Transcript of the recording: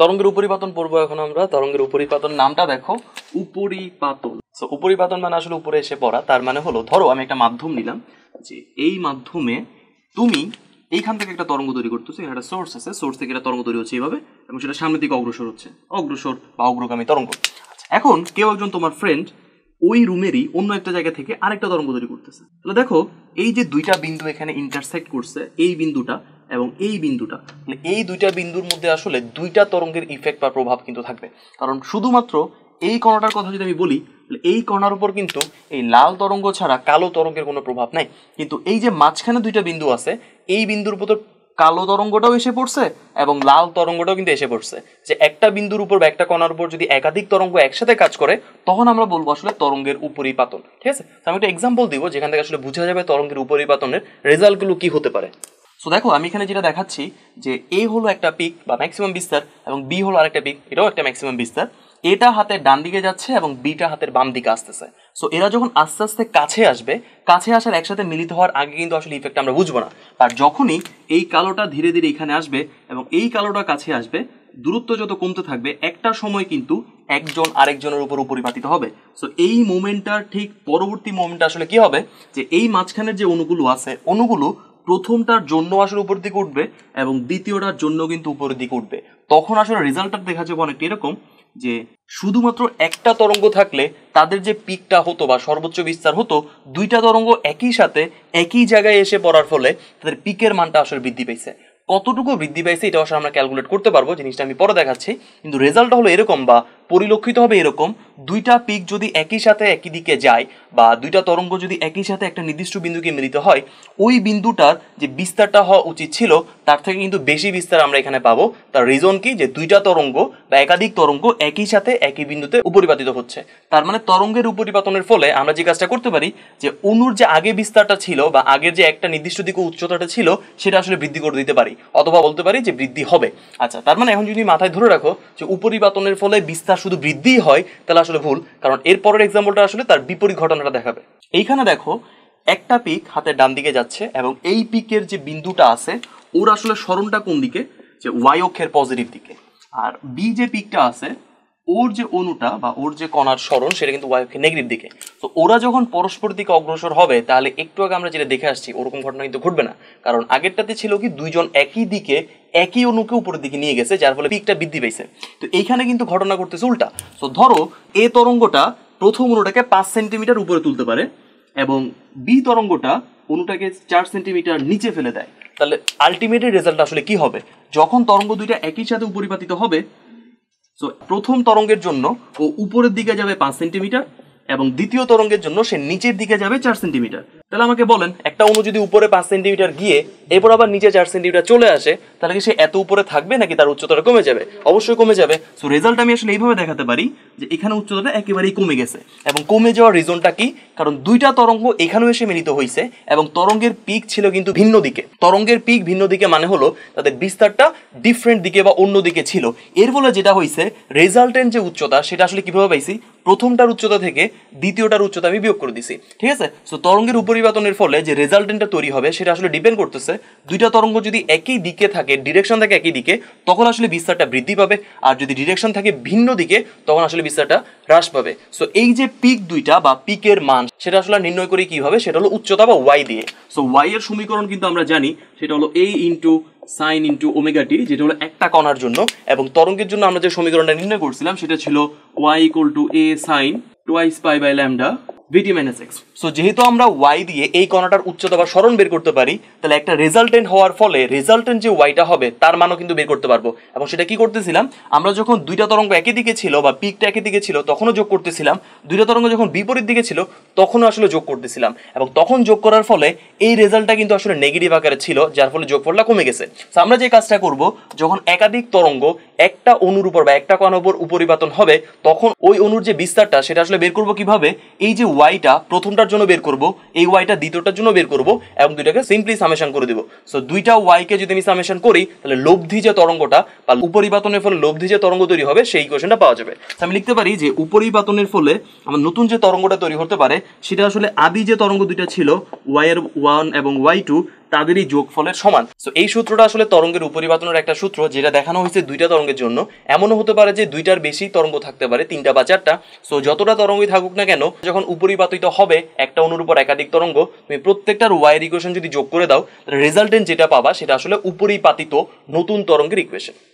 তরঙ্গের উপরিপাতন পড়বো এখন আমরা তরঙ্গের উপরিপাতন নামটা দেখো উপরিপাতন উপরিপাতন মানে আসলে উপরে এসে পড়া তার মানে হলো ধরো আমি একটা মাধ্যম নিলাম যে এই মাধ্যমে তুমি এইখান থেকে একটা তরঙ্গ তৈরি করতেছো এখানে একটা সোর্স আছে সোর্স থেকে একটা তরঙ্গ তৈরি হচ্ছে এইভাবে এবং সেটা সামনের দিকে অগ্রসর হচ্ছে অগ্রসর বা অগ্রগামী তরঙ্গ আচ্ছা, এখন কেউ একজন তোমার ফ্রেন্ড ওই রুমেরই অন্য একটা জায়গা থেকে আরেকটা তরঙ্গ তৈরি করতেছে তাহলে দেখো এই যে দুইটা বিন্দু এখানে ইন্টারসেক্ট করছে এই বিন্দুটা এবং এই বিন্দুটা মানে এই দুইটা বিন্দুর মধ্যে আসলে দুইটা তরঙ্গের ইফেক্ট বা প্রভাব কিন্তু থাকবে কারণ শুধুমাত্র এই কণাটার কথা যদি আমি বলি এই কণার উপর কিন্তু এই লাল তরঙ্গ ছাড়া কালো তরঙ্গের কোনো প্রভাব নাই কিন্তু এই যে মাঝখানে দুইটা বিন্দু আছে এই বিন্দুর উপর তো কালো তরঙ্গটাও এসে পড়ছে এবং লাল তরঙ্গটাও কিন্তু এসে পড়ছে যে একটা বিন্দুর উপর বা একটা কণার উপর যদি একাধিক তরঙ্গ একসাথে কাজ করে তখন আমরা বলবো আসলে তরঙ্গের পাতন ঠিক আছে আমি একটা এক্সাম্পল দিব যেখান থেকে আসলে বোঝা যাবে তরঙ্গের পাতনের রেজাল্টগুলো কি হতে পারে সো দেখো আমি এখানে যেটা দেখাচ্ছি যে এ হলো একটা পিক বা ম্যাক্সিমাম বিস্তার এবং বি হলো আরেকটা পিক এটাও একটা ম্যাক্সিমাম বিস্তার এটা হাতের ডান দিকে যাচ্ছে এবং বিটা হাতের বাম দিকে আসতেছে সো এরা যখন আস্তে আস্তে কাছে আসবে কাছে আসার একসাথে মিলিত হওয়ার আগে কিন্তু আসলে ইফেক্ট আমরা বুঝবো না আর যখনই এই কালোটা ধীরে ধীরে এখানে আসবে এবং এই কালোটা কাছে আসবে দূরত্ব যত কমতে থাকবে একটা সময় কিন্তু একজন আরেকজনের উপর পরিপাতিত হবে সো এই মোমেন্টটার ঠিক পরবর্তী মোমেন্টটা আসলে কি হবে যে এই মাঝখানের যে অণুগুলো আছে অণুগুলো প্রথমটার জন্য আসলে উপর দিকে উঠবে এবং দ্বিতীয়টার জন্য কিন্তু উপরের দিকে উঠবে তখন আসলে রেজাল্টটা দেখা যাবে অনেকটা এরকম যে শুধুমাত্র একটা তরঙ্গ থাকলে তাদের যে পিকটা হতো বা সর্বোচ্চ বিস্তার হতো দুইটা তরঙ্গ একই সাথে একই জায়গায় এসে পড়ার ফলে তাদের পিকের মানটা আসলে বৃদ্ধি পেয়েছে কতটুকু বৃদ্ধি পাইছে এটা আসলে আমরা ক্যালকুলেট করতে পারবো জিনিসটা আমি পরে দেখাচ্ছি কিন্তু রেজাল্টটা হলো এরকম বা পরিলক্ষিত হবে এরকম দুইটা পিক যদি একই সাথে একই দিকে যায় বা দুইটা তরঙ্গ যদি একই সাথে একটা নির্দিষ্ট বিন্দুকে মিলিত হয় ওই বিন্দুটার যে বিস্তারটা হওয়া উচিত ছিল তার থেকে কিন্তু বেশি বিস্তার আমরা এখানে পাবো তার রিজন কি যে দুইটা তরঙ্গ বা একাধিক তরঙ্গ একই সাথে একই বিন্দুতে উপরিপাতিত হচ্ছে তার মানে তরঙ্গের উপরিপাতনের ফলে আমরা যে কাজটা করতে পারি যে অনুর যে আগে বিস্তারটা ছিল বা আগের যে একটা নির্দিষ্ট দিকে উচ্চতাটা ছিল সেটা আসলে বৃদ্ধি করে দিতে পারি অথবা বলতে পারি যে বৃদ্ধি হবে আচ্ছা তার মানে এখন যদি মাথায় ধরে রাখো যে উপরিপাতনের ফলে বিস্তার শুধু বৃদ্ধি হয় তাহলে আসলে ভুল কারণ এর পরের এক্সাম্পলটা আসলে তার বিপরীত ঘটনাটা দেখাবে এইখানে দেখো একটা পিক হাতের ডান দিকে যাচ্ছে এবং এই পিকের যে বিন্দুটা আছে ওর আসলে স্মরণটা কোন দিকে যে ওয়াই অক্ষের পজিটিভ দিকে আর বি যে পিকটা আছে ওর যে অণুটা বা ওর যে কণার স্মরণ সেটা কিন্তু অক্ষের নেগেটিভ দিকে তো ওরা যখন পরস্পর দিকে অগ্রসর হবে তাহলে একটু আগে আমরা যেটা দেখে আসছি ওরকম ঘটনা কিন্তু ঘটবে না কারণ আগেরটাতে ছিল কি দুইজন একই দিকে একই অনুকে উপরের দিকে নিয়ে গেছে যার ফলে পিকটা বৃদ্ধি পেয়েছে তো এইখানে কিন্তু ঘটনা ঘটতেছে উল্টা সো ধরো এ তরঙ্গটা প্রথম অনুটাকে পাঁচ সেন্টিমিটার উপরে তুলতে পারে এবং বি তরঙ্গটা অনুটাকে চার সেন্টিমিটার নিচে ফেলে দেয় তাহলে আলটিমেটলি রেজাল্ট আসলে কি হবে যখন তরঙ্গ দুইটা একই সাথে উপরিপাতিত হবে সো প্রথম তরঙ্গের জন্য ও উপরের দিকে যাবে পাঁচ সেন্টিমিটার এবং দ্বিতীয় তরঙ্গের জন্য সে নিচের দিকে যাবে চার সেন্টিমিটার তাহলে আমাকে বলেন একটা অণু যদি উপরে পাঁচ সেন্টিমিটার গিয়ে এরপর আবার নিচে চার সেন্টিমিটার চলে আসে তাহলে কি সে এত উপরে থাকবে নাকি তার উচ্চতাটা কমে যাবে অবশ্যই কমে যাবে সো রেজাল্ট আমি আসলে এইভাবে দেখাতে পারি যে এখানে উচ্চতাটা একেবারেই কমে গেছে এবং কমে যাওয়ার রিজনটা কি কারণ দুইটা তরঙ্গ এখানেও এসে মিলিত হয়েছে এবং তরঙ্গের পিক ছিল কিন্তু ভিন্ন দিকে তরঙ্গের পিক ভিন্ন দিকে মানে হলো তাদের বিস্তারটা ডিফারেন্ট দিকে বা অন্য দিকে ছিল এর ফলে যেটা হয়েছে রেজাল্টেন্ট যে উচ্চতা সেটা আসলে কিভাবে পাইছি প্রথমটার উচ্চতা থেকে দ্বিতীয়টার উচ্চতা আমি বিয়োগ করে দিছি ঠিক আছে সো তরঙ্গের উপরে পরিবর্তনের ফলে যে রেজাল্টেন্টটা তৈরি হবে সেটা আসলে ডিপেন্ড করতেছে দুইটা তরঙ্গ যদি একই দিকে থাকে ডিরেকশন থাকে একই দিকে তখন আসলে বিস্তারটা বৃদ্ধি পাবে আর যদি ডিরেকশন থাকে ভিন্ন দিকে তখন আসলে বিস্তারটা হ্রাস পাবে সো এই যে পিক দুইটা বা পিকের মান সেটা আসলে নির্ণয় করি কিভাবে সেটা হলো উচ্চতা বা ওয়াই দিয়ে সো ওয়াই এর সমীকরণ কিন্তু আমরা জানি সেটা হলো এই ইন্টু সাইন ইন্টু ওমেগাটি যেটা হলো একটা কণার জন্য এবং তরঙ্গের জন্য আমরা যে সমীকরণটা নির্ণয় করছিলাম সেটা ছিল Y equal to A sine twice pi by lambda VD minus X so যেহেতু আমরা ওয়াই দিয়ে এই কণাটার উচ্চতা বা স্মরণ বের করতে পারি তাহলে একটা রেজাল্টেন্ট হওয়ার ফলে রেজাল্টেন্ট যে ওয়াইটা হবে তার মানও কিন্তু বের করতে পারবো এবং সেটা কি করতেছিলাম আমরা যখন দুইটা তরঙ্গ একই দিকে ছিল বা পিকটা একই দিকে ছিল তখনও যোগ করতেছিলাম দুইটা তরঙ্গ যখন বিপরীত দিকে ছিল তখনও আসলে যোগ করতেছিলাম এবং তখন যোগ করার ফলে এই রেজাল্টটা কিন্তু আসলে নেগেটিভ আকারে ছিল যার ফলে যোগফলটা কমে গেছে সো আমরা যে কাজটা করব যখন একাধিক তরঙ্গ একটা অনুর উপর বা একটা কণার উপর উপরিপাতন হবে তখন ওই অনুর যে বিস্তারটা সেটা আসলে বের করবো কিভাবে এই যে ওয়াইটা প্রথমটার জন্য বের করব এই ওয়াইটা দ্বিতীয়টার জন্য বের করব এবং দুইটাকে সিম্পলি সামেশন করে দেব সো দুইটা ওয়াইকে যদি আমি সামেশন করি তাহলে লব্ধি যে তরঙ্গটা বা উপরিবাতনের ফলে লব্ধি যে তরঙ্গ তৈরি হবে সেই কোয়েশনটা পাওয়া যাবে আমি লিখতে পারি যে উপরিবাতনের ফলে আমার নতুন যে তরঙ্গটা তৈরি হতে পারে সেটা আসলে আদি যে তরঙ্গ দুইটা ছিল ওয়াই এর ওয়ান এবং ওয়াই টু তাদেরই যোগফলের সমান তো এই সূত্রটা আসলে তরঙ্গের উপরিবাতনের একটা সূত্র যেটা দেখানো হয়েছে দুইটা তরঙ্গের জন্য এমনও হতে পারে যে দুইটার বেশি তরঙ্গ থাকতে পারে তিনটা বা চারটা সো যতটা তরঙ্গই থাকুক না কেন যখন উপরিবাতিত হবে একটা অনুর উপর একাধিক তরঙ্গ তুমি প্রত্যেকটার ওয়াইয়ের ইকুয়েশন যদি যোগ করে দাও রেজাল্টেন্ট যেটা পাবা সেটা আসলে উপরিপাতিত নতুন তরঙ্গের ইকুয়েশন